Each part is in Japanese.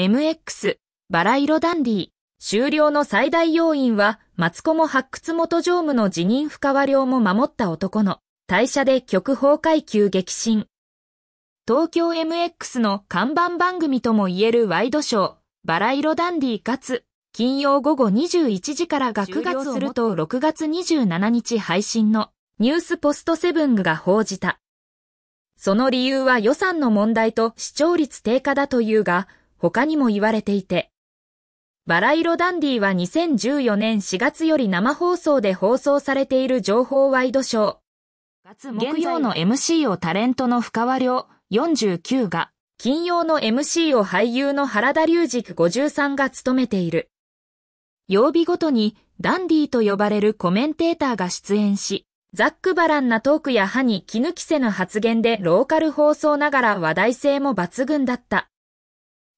MX、バラ色ダンディ。終了の最大要因は、マツコも発掘元常務の辞任深和領も守った男の、退社で極崩壊級激震。東京 MX の看板番組とも言えるワイドショー、バラ色ダンディかつ、金曜午後21時からが9月すると6月27日配信のニュースポストセブンが報じた。その理由は予算の問題と視聴率低下だというが、他にも言われていて、バラ色ダンディは2014年4月より生放送で放送されている情報ワイドショー。月曜の MC をタレントの深川良49が、金曜の MC を俳優の原田隆二53が務めている。曜日ごとにダンディと呼ばれるコメンテーターが出演し、ザックバランなトークや歯に気抜きせぬ発言でローカル放送ながら話題性も抜群だった。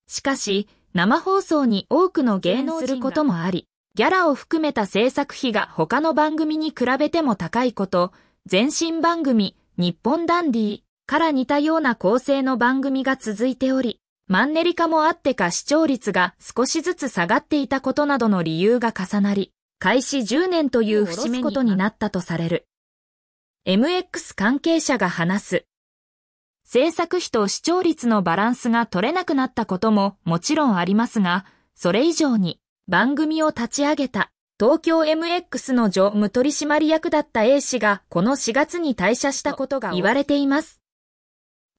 しかし、生放送に多くの芸能することもあり、ギャラを含めた制作費が他の番組に比べても高いこと、全身番組、日本ダンディから似たような構成の番組が続いており、マンネリ化もあってか視聴率が少しずつ下がっていたことなどの理由が重なり、開始10年という節目ことになったとされる。MX 関係者が話す制作費と視聴率のバランスが取れなくなったことももちろんありますが、それ以上に番組を立ち上げた東京 MX の常務取締役だった A 氏がこの4月に退社したことが言われています。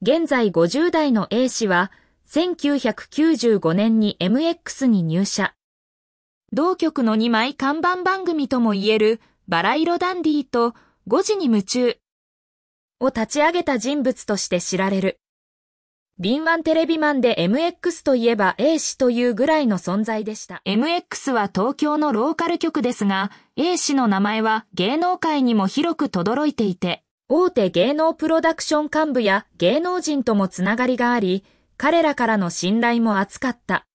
現在50代の A 氏は1995年に MX に入社。同局の2枚看板番組とも言えるバラ色ダンディと5時に夢中を立ち上げた人物として知られる。敏腕テレビマンで MX といえば A 氏というぐらいの存在でした。MX は東京のローカル局ですが、A 氏の名前は芸能界にも広く轟いていて、大手芸能プロダクション幹部や芸能人ともつながりがあり、彼らからの信頼も厚かった。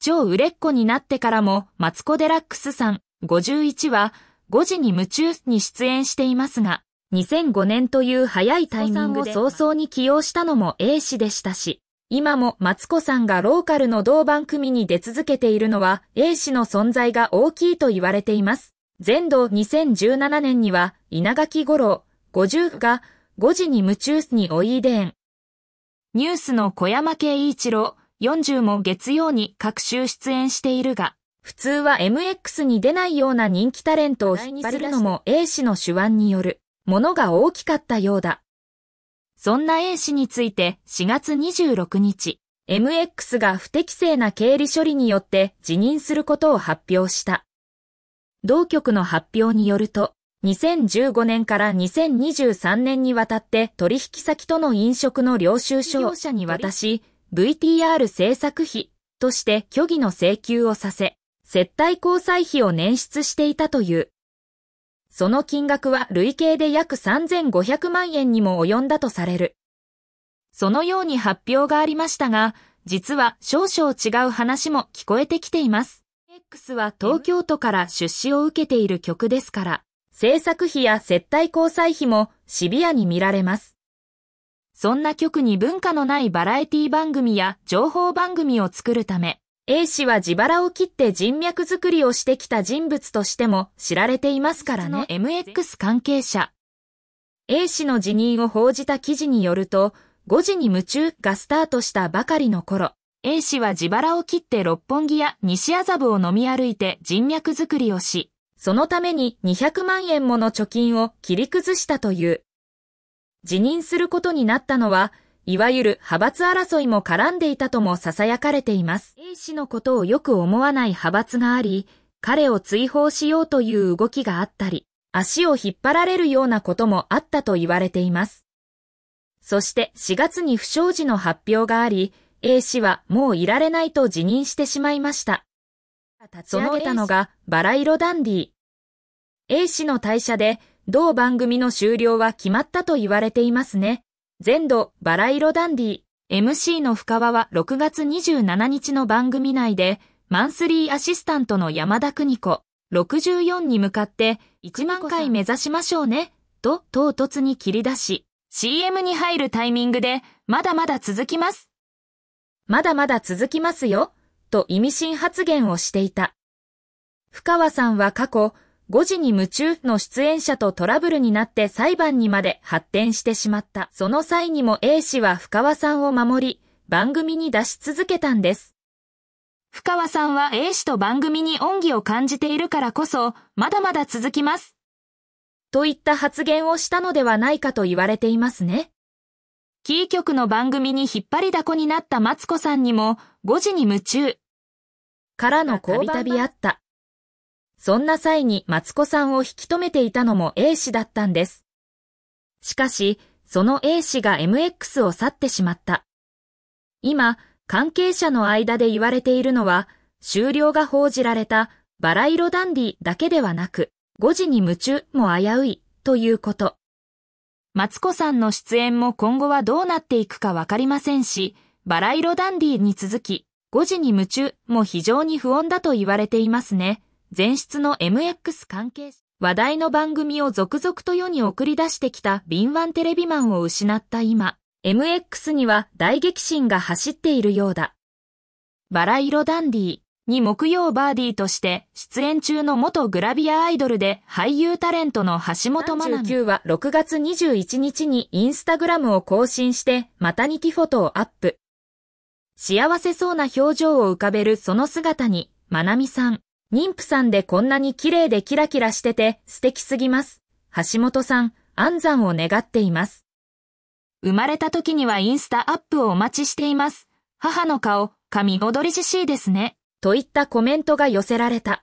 超売れっ子になってからも、マツコ・デラックスさん51は、5時に夢中に出演していますが、2005年という早いタイミングを早々に起用したのも A 氏でしたし、今もマツコさんがローカルの同番組に出続けているのは A 氏の存在が大きいと言われています。全度2017年には稲垣五郎50が5時に夢中においでん。ニュースの小山慶一郎40も月曜に各週出演しているが、普通は MX に出ないような人気タレントを引っ張るのも A 氏の手腕による物が大きかったようだ。そんな A 氏について4月26日、MX が不適正な経理処理によって辞任することを発表した。同局の発表によると、2015年から2023年にわたって取引先との飲食の領収書を者に渡し、VTR 制作費として虚偽の請求をさせ、接待交際費を捻出していたという。その金額は累計で約3500万円にも及んだとされる。そのように発表がありましたが、実は少々違う話も聞こえてきています。X は東京都から出資を受けている曲ですから、制作費や接待交際費もシビアに見られます。そんな曲に文化のないバラエティ番組や情報番組を作るため、A 氏は自腹を切って人脈作りをしてきた人物としても知られていますからね。MX 関係者。A 氏の辞任を報じた記事によると、5時に夢中がスタートしたばかりの頃、A 氏は自腹を切って六本木や西麻布を飲み歩いて人脈作りをし、そのために200万円もの貯金を切り崩したという。辞任することになったのは、いわゆる派閥争いも絡んでいたとも囁かれています。A 氏のことをよく思わない派閥があり、彼を追放しようという動きがあったり、足を引っ張られるようなこともあったと言われています。そして4月に不祥事の発表があり、A 氏はもういられないと辞任してしまいました。そのたのがバラ色ダンディ。A 氏の退社で、同番組の終了は決まったと言われていますね。全土バラ色ダンディ MC の深川は6月27日の番組内でマンスリーアシスタントの山田邦子64に向かって1万回目指しましょうねと唐突に切り出し CM に入るタイミングでまだまだ続きます。まだまだ続きますよと意味深発言をしていた。深川さんは過去5時に夢中の出演者とトラブルになって裁判にまで発展してしまった。その際にも A 氏は深川さんを守り、番組に出し続けたんです。深川さんは A 氏と番組に恩義を感じているからこそ、まだまだ続きます。といった発言をしたのではないかと言われていますね。キー局の番組に引っ張りだこになったマツコさんにも、5時に夢中。からのこびたびあった。そんな際にマツコさんを引き止めていたのも A 氏だったんです。しかし、その A 氏が MX を去ってしまった。今、関係者の間で言われているのは、終了が報じられたバラ色ダンディだけではなく、5時に夢中も危ういということ。マツコさんの出演も今後はどうなっていくかわかりませんし、バラ色ダンディに続き、5時に夢中も非常に不穏だと言われていますね。前室の MX 関係者、話題の番組を続々と世に送り出してきた敏腕テレビマンを失った今、MX には大激震が走っているようだ。バラ色ダンディに木曜バーディーとして出演中の元グラビアアイドルで俳優タレントの橋本真奈9は6月21日にインスタグラムを更新してマタニティフォトをアップ。幸せそうな表情を浮かべるその姿に、まなみさん、妊婦さんでこんなに綺麗でキラキラしてて素敵すぎます。橋本さん、安産を願っています。生まれた時にはインスタアップをお待ちしています。母の顔、髪踊りじしいですね。といったコメントが寄せられた。